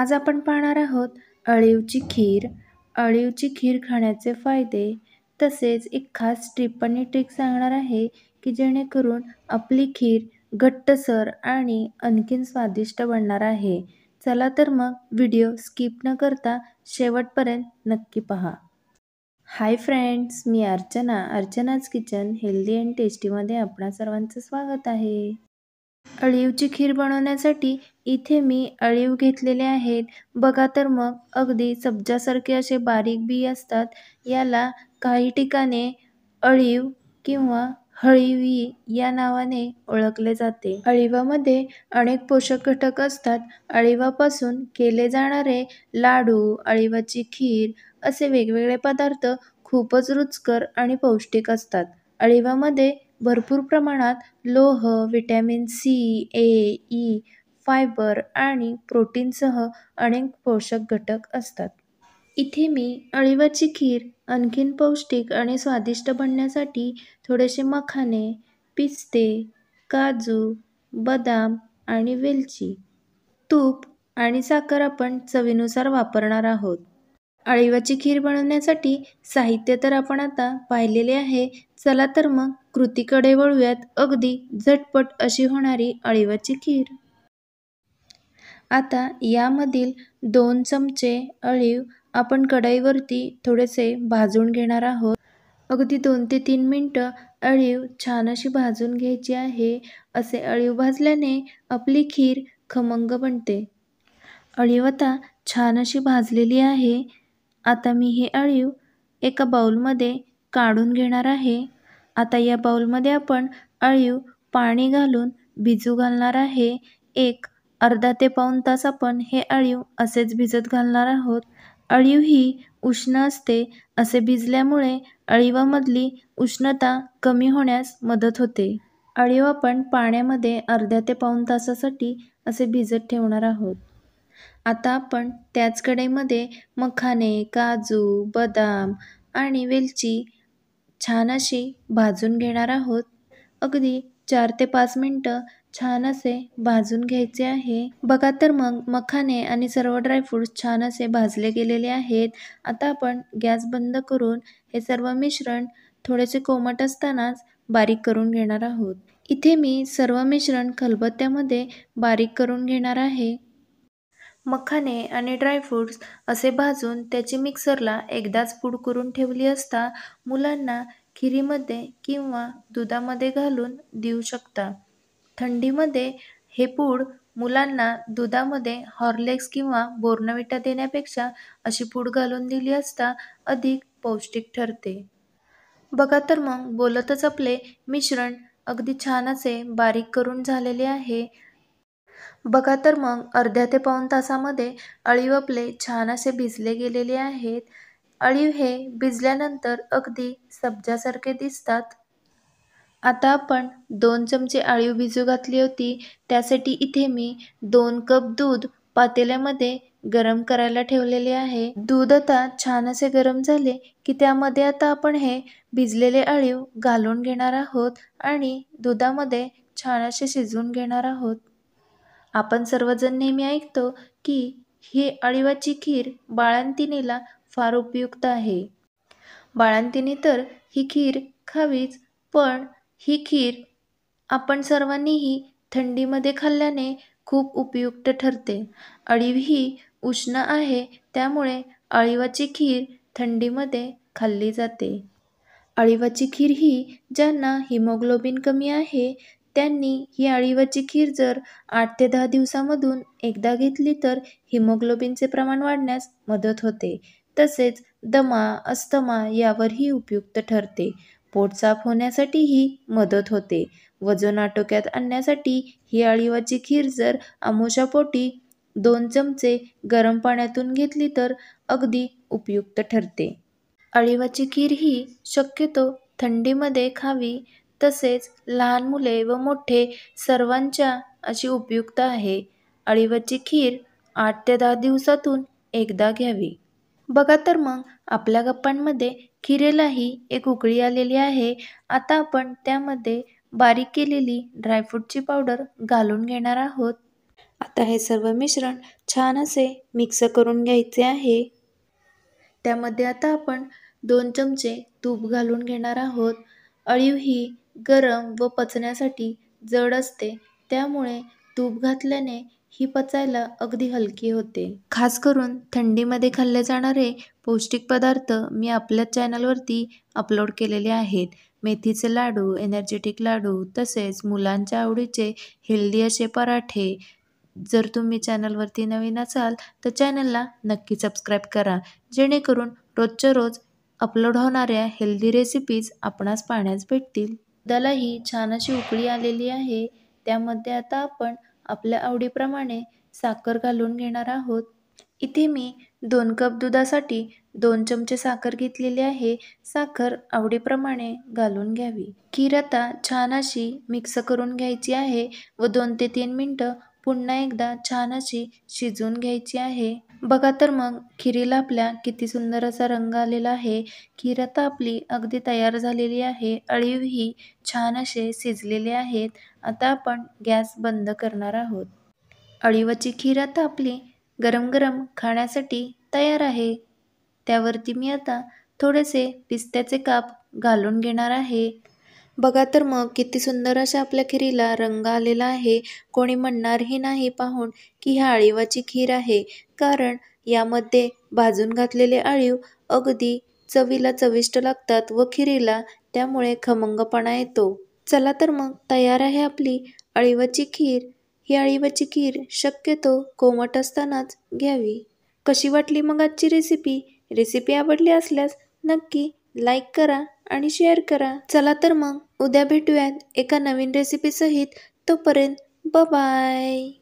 आज आपण पाहणार आहोत अळीवची खीर अळीवची खीर खाण्याचे फायदे तसेच एक खास टिप आणि ट्रिक सांगणार आहे की जेणेकरून आपली खीर घट्टसर आणि आणखीन स्वादिष्ट बनणार आहे चला तर मग व्हिडिओ स्किप न करता शेवटपर्यंत नक्की पहा हाय फ्रेंड्स मी अर्चना अर्चनाच किचन हेल्दी अँड टेस्टीमध्ये आपणा सर्वांचं स्वागत आहे अळीवची खीर बनवण्यासाठी इथे मी अळीव घेतलेले आहेत बघा तर मग अगदी सब्जासारखे असे बारीक बी असतात याला काही ठिकाणी अळीव किंवा हळीवी या नावाने ओळखले जाते अळीवामध्ये अनेक पोषक घटक असतात अळीवापासून केले जाणारे लाडू अळीवाची खीर असे वेगवेगळे पदार्थ खूपच रुचकर आणि पौष्टिक असतात अळीवामध्ये भरपूर प्रमाणात लोह, vitamin C, A, E, fibre आणि प्रोटीनसह अनेक पोषक घटक असतात. इथे मी अळिवाची खीर आणखीन पौष्टिक आणि स्वादिष्ट बनण्यासाठी थोडेसे मखाने पिस्ते, काजू, बदाम आणि वेलची, तूप आणि साखर आपण चवीनुसार वापरणार आहोत. अळिवाची खीर बनवण्यासाठी साहित्य तर आपण आता पाहिलेले आहे चला तर मग कृतीकडे वळूयात अगदी झटपट अशी होणारी अळीवाची खीर आता यामधील दोन चमचे अळीव आपण कढईवरती थोडेसे भाजून घेणार आहोत अगदी दोन ते तीन मिनटं अळीव छान अशी भाजून घ्यायची आहे असे अळीव भाजल्याने आपली खीर खमंग बनते अळीव आता छान अशी भाजलेली आहे आता मी हे अळीव एका बाउलमध्ये काढून घेणार आहे आता या बाऊलमध्ये आपण अळीव पाणी घालून भिजू घालणार आहे एक अर्धा ते पाऊन तास आपण हे अळीव असेच भिजत घालणार आहोत अळीव ही उष्ण असते असे भिजल्यामुळे अळीवामधली उष्णता कमी होण्यास मदत होते अळीव आपण पाण्यामध्ये अर्ध्या ते पाऊन तासासाठी असे भिजत ठेवणार आहोत आता आपण त्याच कडेमध्ये मखाने काजू बदाम आणि वेलची छान अशी भाजून घेणार आहोत अगदी चार ते पाच मिनटं छान असे भाजून घ्यायचे आहे बघा तर मग मखाने आणि सर्व ड्रायफ्रूट्स छान असे भाजले गेलेले आहेत आता आपण गॅस बंद करून हे सर्व मिश्रण थोडेसे कोमट असतानाच बारीक करून घेणार आहोत इथे मी सर्व मिश्रण खलबत्त्यामध्ये बारीक करून घेणार आहे मखाने आणि ड्रायफ्रूट्स असे भाजून त्याची मिक्सरला एकदाच पूड करून ठेवली असता मुलांना खिरीमध्ये किंवा दुधामध्ये घालून देऊ शकता थंडीमध्ये हे पूड मुलांना दुधामध्ये हॉर्लेक्स किंवा बोर्नविटा देण्यापेक्षा अशी पूड घालून दिली असता अधिक पौष्टिक ठरते बघा तर मग बोलतच आपले मिश्रण अगदी छान असे बारीक करून झालेले आहे बघा तर मग अर्ध्या ते पाऊन तासामध्ये अळीव आपले छान असे भिजले गेलेले आहेत अळीव हे भिजल्यानंतर अगदी सब्जासारखे दिसतात आता आपण दोन चमचे अळीव भिजू घातली होती त्यासाठी इथे मी दोन कप दूध पातेल्यामध्ये गरम करायला ठेवलेले आहे दूध आता छान असे गरम झाले की त्यामध्ये आता आपण हे भिजलेले अळीव घालून घेणार आहोत आणि दुधामध्ये छान असे शिजवून घेणार आहोत आपण सर्वजण नेहमी ऐकतो की ही अळिवाची खीर बाळंतिणीला फार उपयुक्त आहे बाळंतिणी तर ही खीर खावीच पण ही खीर आपण सर्वांनीही थंडीमध्ये खाल्ल्याने खूप उपयुक्त ठरते अळीव ही उष्ण आहे त्यामुळे अळिवाची खीर थंडीमध्ये खाल्ली जाते अळीवाची खीर ही ज्यांना हिमोग्लोबिन कमी आहे त्यांनी ही अळीवची खीर जर आठ ते दहा दिवसामधून एकदा घेतली तर हिमोग्लोबिनचे प्रमाण वाढण्यास मदत होते तसेच दमा अस्थमा यावरही उपयुक्त ठरते पोट साफ होण्यासाठीही मदत होते वजन आटोक्यात आणण्यासाठी ही अळीवाची खीर जर पोटी दोन चमचे गरम पाण्यातून घेतली तर अगदी उपयुक्त ठरते अळीवाची खीर ही शक्यतो थंडीमध्ये खावी तसेच लहान मुले व मोठे सर्वांच्या अशी उपयुक्त आहे अळीवरची खीर आठ ते दहा दिवसातून एकदा घ्यावी बघा तर मग आपल्या गप्पांमध्ये खिरेलाही एक उकळी आलेली आहे आता आपण त्यामध्ये बारीक केलेली ड्रायफ्रूटची पावडर घालून घेणार आहोत आता हे सर्व मिश्रण छान असे मिक्स करून घ्यायचे आहे त्यामध्ये आता आपण दोन चमचे तूप घालून घेणार आहोत अळीव ही गरम व पचण्यासाठी जड असते त्यामुळे तूप घातल्याने ही पचायला अगदी हलकी होते खास करून थंडीमध्ये खाल्ले जाणारे पौष्टिक पदार्थ मी आपल्याच चॅनलवरती अपलोड केलेले आहेत मेथीचे लाडू एनर्जेटिक लाडू तसेच मुलांच्या आवडीचे हेल्दी असे पराठे जर तुम्ही चॅनलवरती नवीन असाल तर चॅनलला नक्की सबस्क्राईब करा जेणेकरून रोजच्या रोज अपलोड होणाऱ्या हेल्दी रेसिपीज आपणास पाहण्यास भेटतील त्याला ही छान अशी उकळी आलेली आहे त्यामध्ये आता आपण आपल्या आवडीप्रमाणे साखर घालून घेणार आहोत इथे मी दोन कप दुधासाठी दोन चमचे साखर घेतलेली आहे साखर आवडीप्रमाणे घालून घ्यावी खीर आता छान अशी मिक्स करून घ्यायची आहे व दोन ते तीन मिनटं पुन्हा एकदा छान अशी शिजवून घ्यायची आहे बघा तर मग खिरीला आपल्या किती सुंदर असा रंग आलेला आहे खीर आता आपली अगदी तयार झालेली आहे अळीव ही छान असे शिजलेले आहेत आता आपण गॅस बंद करणार आहोत अळीवाची खीर आता आपली गरम गरम खाण्यासाठी तयार आहे त्यावरती मी आता थोडेसे पिस्त्याचे काप घालून घेणार आहे बघा तर मग किती सुंदर अशा आपल्या खिरीला रंग आलेला आहे कोणी म्हणणारही नाही पाहून की ह्या अळीवाची खीर आहे कारण यामध्ये भाजून घातलेले अळीव अगदी चवीला चविष्ट लागतात व खिरीला त्यामुळे खमंगपणा येतो चला तर मग तयार आहे आपली अळीवाची खीर ही अळीवाची खीर शक्यतो कोमट असतानाच घ्यावी कशी वाटली मग आजची रेसिपी रेसिपी आवडली असल्यास नक्की लाईक करा आणि शेअर करा चला तर मग उद्या भेटूयात एका नवीन रेसिपीसहित तोपर्यंत बाय